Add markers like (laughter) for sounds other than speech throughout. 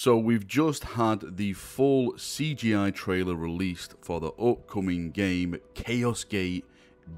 So we've just had the full CGI trailer released for the upcoming game Chaos Gate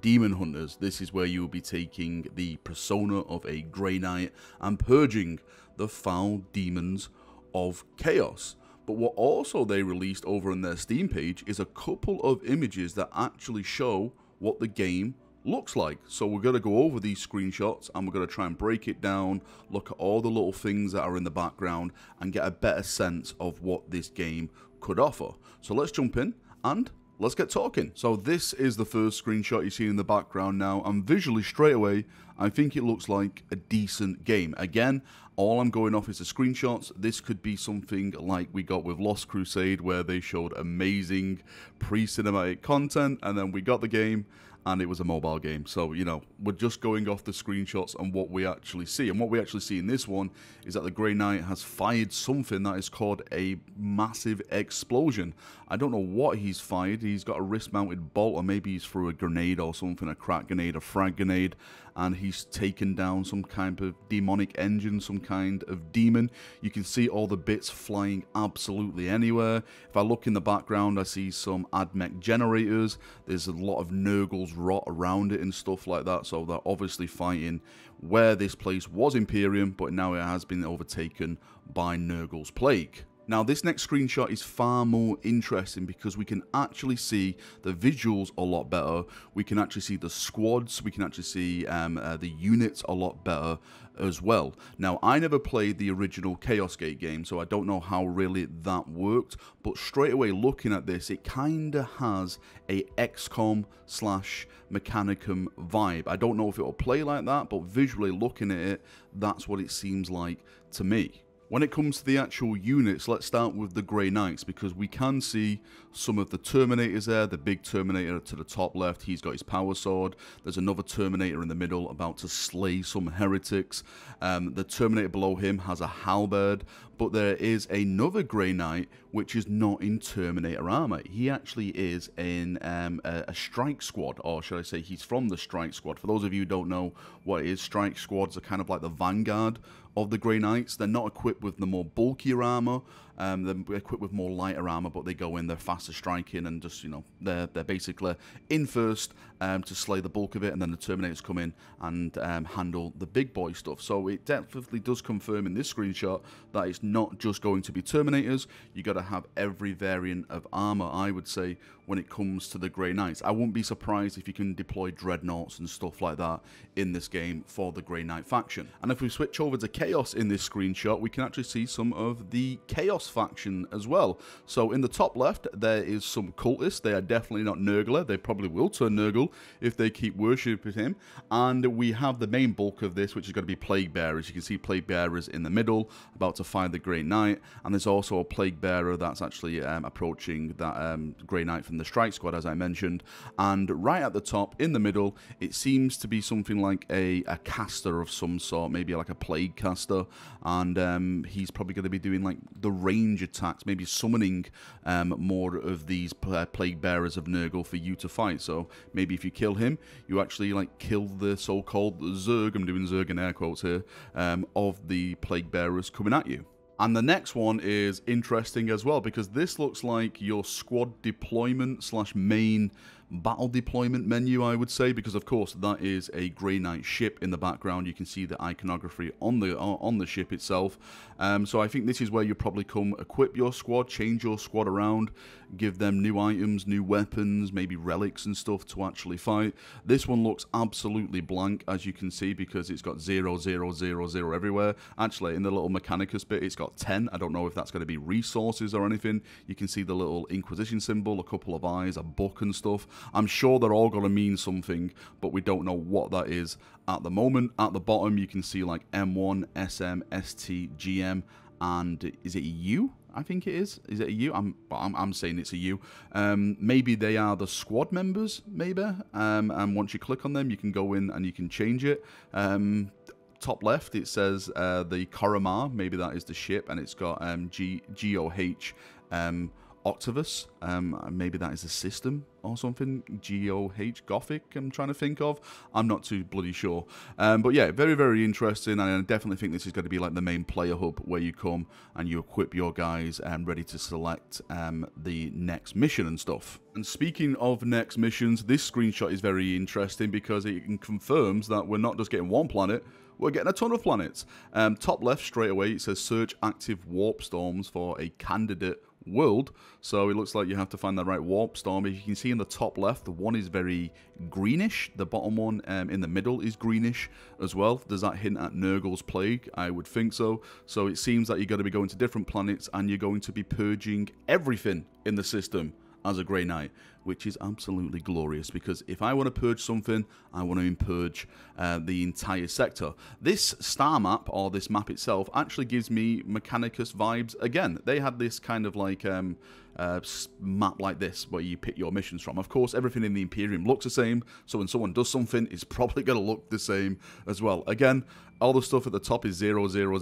Demon Hunters. This is where you will be taking the persona of a Grey Knight and purging the foul demons of chaos. But what also they released over on their Steam page is a couple of images that actually show what the game looks like. So we're going to go over these screenshots and we're going to try and break it down, look at all the little things that are in the background and get a better sense of what this game could offer. So let's jump in and let's get talking. So this is the first screenshot you see in the background now, and visually straight away, I think it looks like a decent game. Again, all I'm going off is the screenshots. This could be something like we got with Lost Crusade, where they showed amazing pre-cinematic content, and then we got the game, and it was a mobile game. So, you know, we're just going off the screenshots and what we actually see. And what we actually see in this one is that the Grey Knight has fired something that is called a massive explosion. I don't know what he's fired. He's got a wrist-mounted bolt, or maybe he's threw a grenade or something, a crack grenade, a frag grenade and he's taken down some kind of demonic engine, some kind of demon. You can see all the bits flying absolutely anywhere. If I look in the background, I see some AdMech generators. There's a lot of Nurgle's rot around it and stuff like that, so they're obviously fighting where this place was Imperium, but now it has been overtaken by Nurgle's Plague. Now this next screenshot is far more interesting because we can actually see the visuals a lot better, we can actually see the squads, we can actually see um, uh, the units a lot better as well. Now I never played the original Chaos Gate game so I don't know how really that worked but straight away looking at this it kinda has a XCOM slash Mechanicum vibe. I don't know if it'll play like that but visually looking at it that's what it seems like to me. When it comes to the actual units, let's start with the Grey Knights because we can see some of the Terminators there, the big Terminator to the top left, he's got his power sword. There's another Terminator in the middle about to slay some heretics. Um, the Terminator below him has a halberd, but there is another Grey Knight which is not in Terminator armor. He actually is in um, a, a, strike squad, or should I say, he's from the strike squad. For those of you who don't know what it is, strike squads are kind of like the vanguard of the Grey Knights. They're not equipped with the more bulkier armor um, they're equipped with more lighter armor, but they go in, they're faster striking, and just, you know, they're, they're basically in first um, to slay the bulk of it, and then the Terminators come in and um, handle the big boy stuff. So it definitely does confirm in this screenshot that it's not just going to be Terminators, you got to have every variant of armor, I would say, when it comes to the Grey Knights. I wouldn't be surprised if you can deploy Dreadnoughts and stuff like that in this game for the Grey Knight faction. And if we switch over to Chaos in this screenshot, we can actually see some of the Chaos faction as well. So in the top left, there is some cultists. They are definitely not Nurgler. They probably will turn Nurgle if they keep worshipping him. And we have the main bulk of this, which is going to be Plague Bearers. You can see Plague Bearers in the middle, about to find the Grey Knight. And there's also a Plague Bearer that's actually um, approaching that um, Grey Knight from the Strike Squad, as I mentioned. And right at the top, in the middle, it seems to be something like a, a caster of some sort, maybe like a Plague Caster. And um, he's probably going to be doing like the rain range attacks, maybe summoning um, more of these uh, plague bearers of Nurgle for you to fight. So maybe if you kill him, you actually like kill the so-called Zerg, I'm doing Zerg in air quotes here, um, of the plague bearers coming at you. And the next one is interesting as well because this looks like your squad deployment slash main battle deployment menu, I would say, because of course that is a Grey Knight ship in the background. You can see the iconography on the on the ship itself. Um, so I think this is where you probably come equip your squad, change your squad around, give them new items, new weapons, maybe relics and stuff to actually fight. This one looks absolutely blank, as you can see, because it's got zero, zero, zero, zero everywhere. Actually, in the little Mechanicus bit, it's got 10. I don't know if that's going to be resources or anything. You can see the little Inquisition symbol, a couple of eyes, a book and stuff. I'm sure they're all going to mean something, but we don't know what that is at the moment. At the bottom, you can see like M1, SM, ST, GM, and is it U? I think it is. Is it a U? I'm, I'm, I'm saying it's a U. Um, maybe they are the squad members, maybe. Um, and once you click on them, you can go in and you can change it. Um, top left, it says uh, the Koromar. Maybe that is the ship, and it's got um, G G O H. Um, Octavus. Um, maybe that is a system or something. G O H Gothic. I'm trying to think of. I'm not too bloody sure. Um, but yeah, very very interesting. And I definitely think this is going to be like the main player hub where you come and you equip your guys and um, ready to select um, the next mission and stuff. And speaking of next missions, this screenshot is very interesting because it confirms that we're not just getting one planet we're getting a ton of planets. Um, top left straight away, it says search active warp storms for a candidate world. So it looks like you have to find the right warp storm. As you can see in the top left, the one is very greenish. The bottom one um, in the middle is greenish as well. Does that hint at Nurgle's Plague? I would think so. So it seems that you're going to be going to different planets and you're going to be purging everything in the system as a Grey Knight, which is absolutely glorious because if I want to purge something, I want to purge uh, the entire sector. This star map, or this map itself, actually gives me Mechanicus vibes again. They had this kind of like... Um, uh, map like this where you pick your missions from. Of course, everything in the Imperium looks the same, so when someone does something, it's (laughs) probably going to look the same as well. Again, all the stuff at the top is 0000. The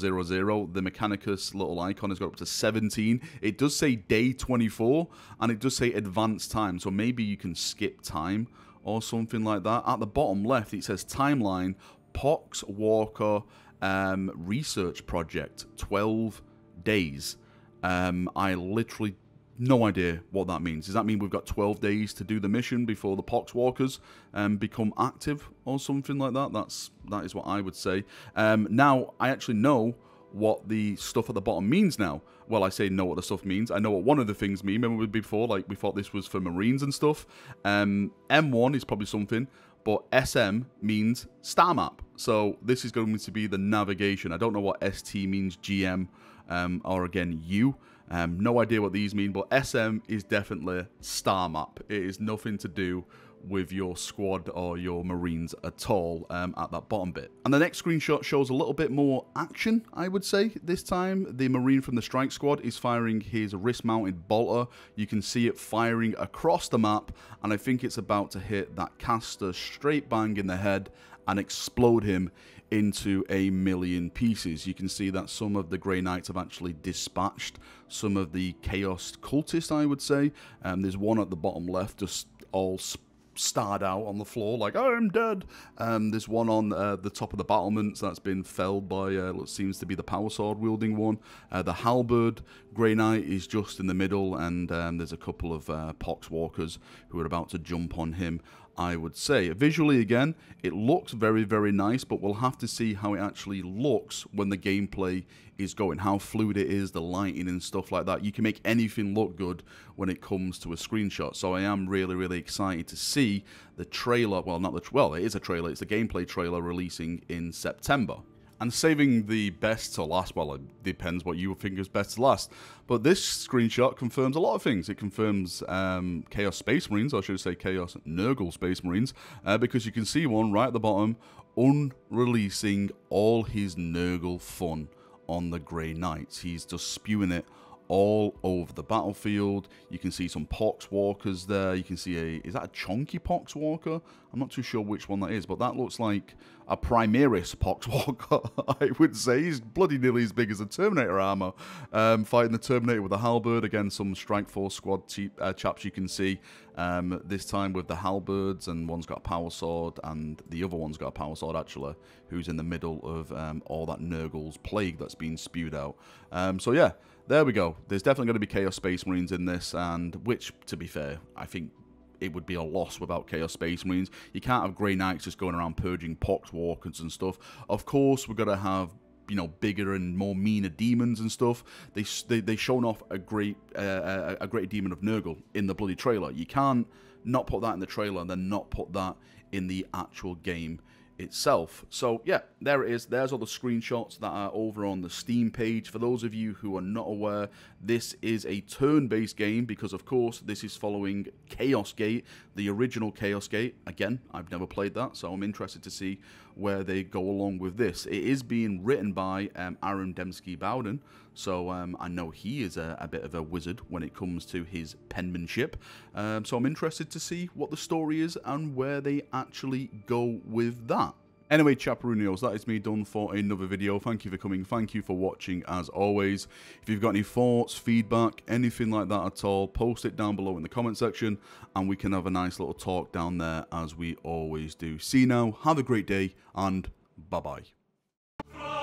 Mechanicus little icon has got up to 17. It does say day 24, and it does say advanced time, so maybe you can skip time or something like that. At the bottom left, it says timeline, Pox Walker um, research project, 12 days. Um, I literally no idea what that means. Does that mean we've got 12 days to do the mission before the pox walkers um, become active or something like that? That's that is what I would say. Um, now I actually know what the stuff at the bottom means now. Well, I say know what the stuff means. I know what one of the things mean. Remember before, like, we thought this was for Marines and stuff. Um, M1 is probably something, but SM means star map. So this is going to be the navigation. I don't know what ST means, GM, um, or again, U. Um, no idea what these mean, but SM is definitely star map. It is nothing to do with your squad or your marines at all um, at that bottom bit. And the next screenshot shows a little bit more action, I would say, this time. The marine from the strike squad is firing his wrist-mounted bolter. You can see it firing across the map, and I think it's about to hit that caster straight bang in the head and explode him into a million pieces. You can see that some of the Grey Knights have actually dispatched some of the Chaos Cultists, I would say. Um, there's one at the bottom left just all starred out on the floor like oh, I'm dead. Um, there's one on uh, the top of the battlements that's been felled by uh, what seems to be the power sword wielding one. Uh, the halberd Grey Knight is just in the middle, and um, there's a couple of uh, pox walkers who are about to jump on him. I would say. Visually, again, it looks very, very nice, but we'll have to see how it actually looks when the gameplay is going, how fluid it is, the lighting and stuff like that. You can make anything look good when it comes to a screenshot. So I am really, really excited to see the trailer. Well, not the, well, it is a trailer. It's the gameplay trailer releasing in September and saving the best to last. Well, it depends what you think is best to last. But this screenshot confirms a lot of things. It confirms um, Chaos Space Marines, or should I say Chaos Nurgle Space Marines, uh, because you can see one right at the bottom, unreleasing all his Nurgle fun on the Grey Knights. He's just spewing it all over the battlefield. You can see some pox walkers there. You can see a, is that a chunky pox walker? I'm not too sure which one that is, but that looks like a Primaris pox (laughs) walker, I would say. He's bloody nearly as big as a Terminator armor. Um, fighting the Terminator with a halberd. Again, some Strike Force squad uh, chaps you can see. Um, this time with the halberds, and one's got a power sword, and the other one's got a power sword, actually, who's in the middle of um, all that Nurgle's plague that's been spewed out. Um, so, yeah there we go. There's definitely going to be Chaos Space Marines in this, and which, to be fair, I think it would be a loss without Chaos Space Marines. You can't have Grey Knights just going around purging pox walkers and stuff. Of course, we're going to have you know bigger and more meaner demons and stuff they they, they shown off a great uh, uh, a great demon of nurgle in the bloody trailer you can't not put that in the trailer and then not put that in the actual game itself. So yeah, there it is. There's all the screenshots that are over on the Steam page. For those of you who are not aware, this is a turn-based game because of course this is following Chaos Gate, the original Chaos Gate. Again, I've never played that, so I'm interested to see where they go along with this. It is being written by um, Aaron Dembski Bowden, so um, I know he is a, a, bit of a wizard when it comes to his penmanship. Um, so I'm interested to see what the story is and where they actually go with that. Anyway, chaperoonials, that is me done for another video. Thank you for coming. Thank you for watching, as always. If you've got any thoughts, feedback, anything like that at all, post it down below in the comment section, and we can have a nice little talk down there, as we always do. See you now. Have a great day, and bye-bye.